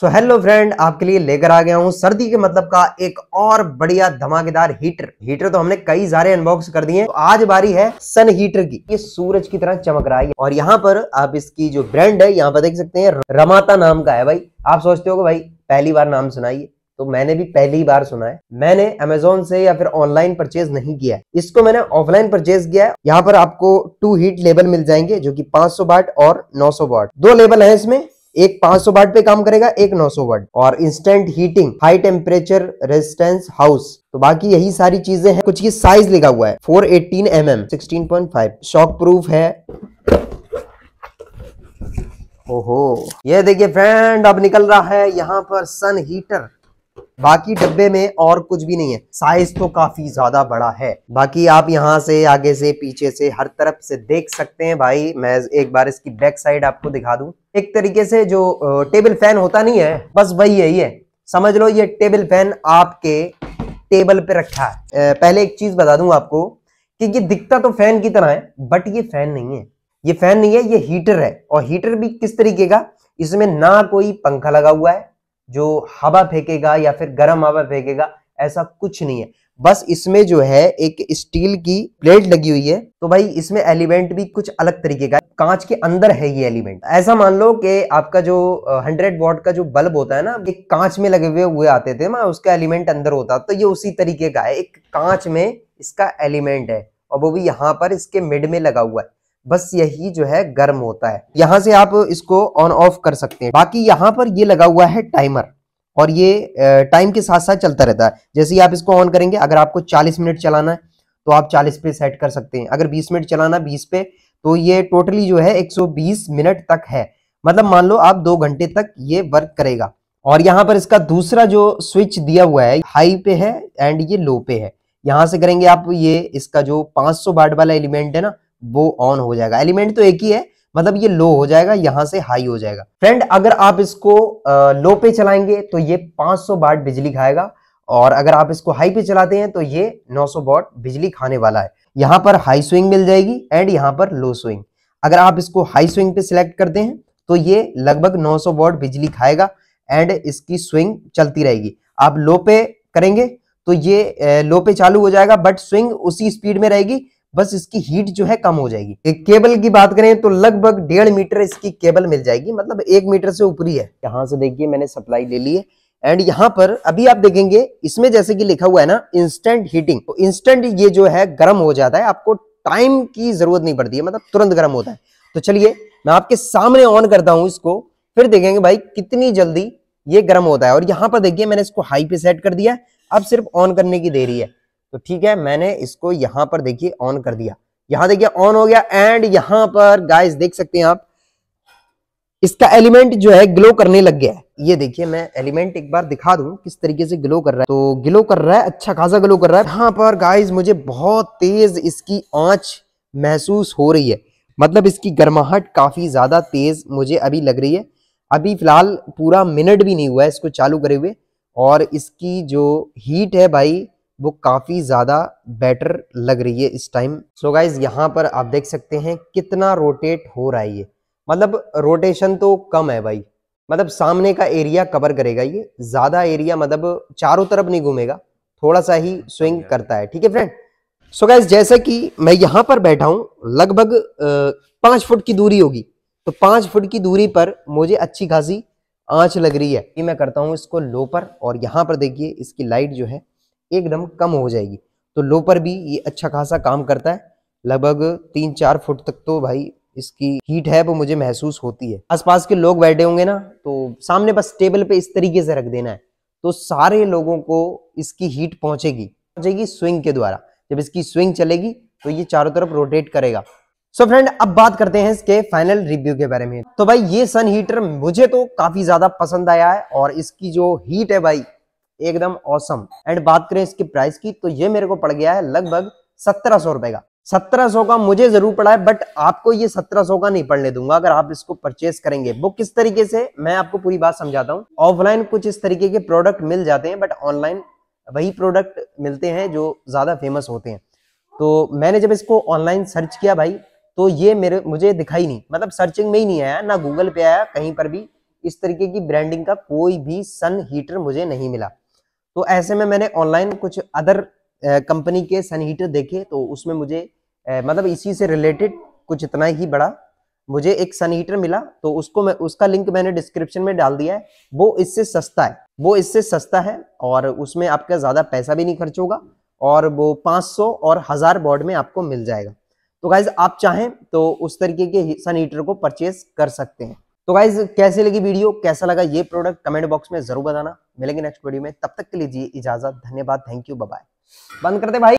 so hello friend आपके लिए लेकर आ गया हूँ सर्दी के मतलब का एक और बढ़िया धमाकेदार हीटर हीटर तो हमने कई सारे अनबॉक्स कर दिए तो आज बारी है सन हीटर की ये सूरज की तरह चमक रहा है और यहाँ पर आप इसकी जो ब्रांड है यहाँ पर देख सकते हैं रमाता नाम का है भाई आप सोचते हो भाई पहली बार नाम सुनाइए तो मैंने भी पहली बार सुना है मैंने अमेजोन से या फिर ऑनलाइन परचेज नहीं किया इसको मैंने ऑफलाइन परचेज किया है यहाँ पर आपको टू हीट लेबल मिल जाएंगे जो कि 500 वाट और 900 वाट दो लेबल है इसमें एक 500 वाट पे काम करेगा एक 900 वाट और instant heating high temperature resistance house तो बाकी यही सारी चीजें हैं कुछ ये साइज लिखा हुआ है 418 eighteen M M shock proof है ओहो ये देखिए फ्रेंड अब निकल रहा है यहाँ पर सन हीटर बाकी डब्बे में और कुछ भी नहीं है साइज तो काफी ज्यादा बड़ा है बाकी आप यहाँ से आगे से पीछे से हर तरफ से देख सकते हैं भाई मैं एक बार इसकी बैक साइड आपको दिखा दूं एक तरीके से जो टेबल फैन होता नहीं है बस वही है ये समझ लो ये टेबल फैन आपके टेबल पे रखा है पहले एक चीज बता दूं आपको कि ये दिखता तो फैन की तरह है बट ये फैन नहीं है ये फैन नहीं है ये हीटर है और हीटर भी किस तरीके का इसमें ना कोई पंखा लगा हुआ है जो हवा फेंकेगा या फिर गर्म हवा फेंकेगा ऐसा कुछ नहीं है बस इसमें जो है एक स्टील की प्लेट लगी हुई है तो भाई इसमें एलिमेंट भी कुछ अलग तरीके का कांच के अंदर है ये एलिमेंट ऐसा मान लो कि आपका जो 100 वॉट का जो बल्ब होता है ना एक कांच में लगे हुए हुए आते थे ना उसका एलिमेंट अंदर होता तो ये उसी तरीके का है एक कांच में इसका एलिमेंट है और वो भी यहाँ पर इसके मिड में लगा हुआ है बस यही जो है गर्म होता है यहां से आप इसको ऑन ऑफ कर सकते हैं बाकी यहाँ पर ये लगा हुआ है टाइमर और ये टाइम के साथ साथ चलता रहता है जैसे ही आप इसको ऑन करेंगे अगर आपको 40 मिनट चलाना है तो आप 40 पे सेट कर सकते हैं अगर 20 मिनट चलाना 20 पे तो ये टोटली जो है 120 मिनट तक है मतलब मान लो आप दो घंटे तक ये वर्क करेगा और यहाँ पर इसका दूसरा जो स्विच दिया हुआ है हाई पे है एंड ये लो पे है यहाँ से करेंगे आप ये इसका जो पांच सौ वाला एलिमेंट है ना वो ऑन हो जाएगा एलिमेंट तो एक ही है मतलब ये लो हो जाएगा यहां से हाई हो जाएगा फ्रेंड अगर आप इसको आ, लो पे चलाएंगे तो ये 500 सौ बाट बिजली खाएगा और अगर आप इसको हाई पे चलाते हैं तो ये 900 सौ बाट बिजली खाने वाला है यहाँ पर हाई स्विंग मिल जाएगी एंड यहाँ पर लो स्विंग अगर आप इसको हाई स्विंग पे सिलेक्ट करते हैं तो ये लगभग नौ सौ बिजली खाएगा एंड इसकी स्विंग चलती रहेगी आप लो पे करेंगे तो ये लो पे चालू हो जाएगा बट स्विंग उसी स्पीड में रहेगी बस इसकी हीट जो है कम हो जाएगी एक केबल की बात करें तो लगभग डेढ़ मीटर इसकी केबल मिल जाएगी मतलब एक मीटर से ऊपरी है यहाँ से देखिए मैंने सप्लाई ले ली है एंड यहाँ पर अभी आप देखेंगे इसमें जैसे कि लिखा हुआ है ना इंस्टेंट हीटिंग तो इंस्टेंट ये जो है गर्म हो जाता है आपको टाइम की जरूरत नहीं पड़ती है मतलब तुरंत गर्म होता है तो चलिए मैं आपके सामने ऑन करता हूं इसको फिर देखेंगे भाई कितनी जल्दी ये गर्म होता है और यहाँ पर देखिए मैंने इसको हाई पे सेट कर दिया अब सिर्फ ऑन करने की देरी है तो ठीक है मैंने इसको यहां पर देखिए ऑन कर दिया यहां देखिए ऑन हो गया एंड यहाँ पर गाइस देख सकते हैं आप इसका एलिमेंट जो है ग्लो करने लग गया है ये देखिए मैं एलिमेंट एक बार दिखा दूं किस तरीके से ग्लो कर रहा है तो ग्लो कर रहा है अच्छा खासा ग्लो कर रहा है यहाँ पर गाइस मुझे बहुत तेज इसकी आंच महसूस हो रही है मतलब इसकी गर्माहट काफी ज्यादा तेज मुझे अभी लग रही है अभी फिलहाल पूरा मिनट भी नहीं हुआ है इसको चालू करे हुए और इसकी जो हीट है भाई वो काफ़ी ज़्यादा बेटर लग रही है इस टाइम सो गाइज यहाँ पर आप देख सकते हैं कितना रोटेट हो रहा है ये मतलब रोटेशन तो कम है भाई मतलब सामने का एरिया कवर करेगा ये ज़्यादा एरिया मतलब चारों तरफ नहीं घूमेगा थोड़ा सा ही स्विंग करता है ठीक है फ्रेंड सो गाइज जैसे कि मैं यहाँ पर बैठा हूँ लगभग पांच फुट की दूरी होगी तो पांच फुट की दूरी पर मुझे अच्छी खासी आँच लग रही है ये मैं करता हूँ इसको लो पर और यहाँ पर देखिए इसकी लाइट जो है एकदम कम हो जाएगी तो लो पर भी ये अच्छा खासा काम करता है लगभग तीन चार फुट तक तो भाई इसकी हीट है वो मुझे महसूस होती है आसपास के लोग बैठे होंगे ना तो सामने बस टेबल पे इस तरीके से रख देना है तो सारे लोगों को इसकी हीट पहुंचेगी पहुंचेगी स्विंग के द्वारा जब इसकी स्विंग चलेगी तो ये चारों तरफ रोटेट करेगा सो so फ्रेंड अब बात करते हैं इसके फाइनल रिव्यू के बारे में तो भाई ये सन हीटर मुझे तो काफी ज्यादा पसंद आया है और इसकी जो हीट है भाई एकदम औसम एंड बात करें इसकी प्राइस की तो ये मेरे को पड़ गया है लगभग सत्रह सौ रुपए का सत्रह सौ का मुझे जरूर पड़ा है बट आपको ये सत्रह सौ का नहीं पढ़ने दूंगा अगर आप इसको परचेस करेंगे बुक किस तरीके से मैं आपको पूरी बात समझाता हूँ ऑफलाइन कुछ इस तरीके के प्रोडक्ट मिल जाते हैं बट ऑनलाइन वही प्रोडक्ट मिलते हैं जो ज़्यादा फेमस होते हैं तो मैंने जब इसको ऑनलाइन सर्च किया भाई तो ये मेरे मुझे दिखाई नहीं मतलब सर्चिंग में ही नहीं आया ना गूगल पे आया कहीं पर भी इस तरीके की ब्रांडिंग का कोई भी सन हीटर मुझे नहीं मिला तो ऐसे में मैंने ऑनलाइन कुछ अदर कंपनी के सन हीटर देखे तो उसमें मुझे मतलब इसी से रिलेटेड कुछ इतना ही बड़ा मुझे एक सन हीटर मिला तो उसको मैं उसका लिंक मैंने डिस्क्रिप्शन में डाल दिया है वो इससे सस्ता है वो इससे सस्ता है और उसमें आपका ज़्यादा पैसा भी नहीं खर्च होगा और वो 500 और हज़ार बॉर्ड में आपको मिल जाएगा तो गाइज आप चाहें तो उस तरीके के सन हीटर को परचेज कर सकते हैं तो गाइज कैसे लगी वीडियो कैसा लगा ये प्रोडक्ट कमेंट बॉक्स में जरूर बताना मिलेंगे नेक्स्ट वीडियो में तब तक के लिए इजाजत धन्यवाद थैंक यू बाय बंद करते भाई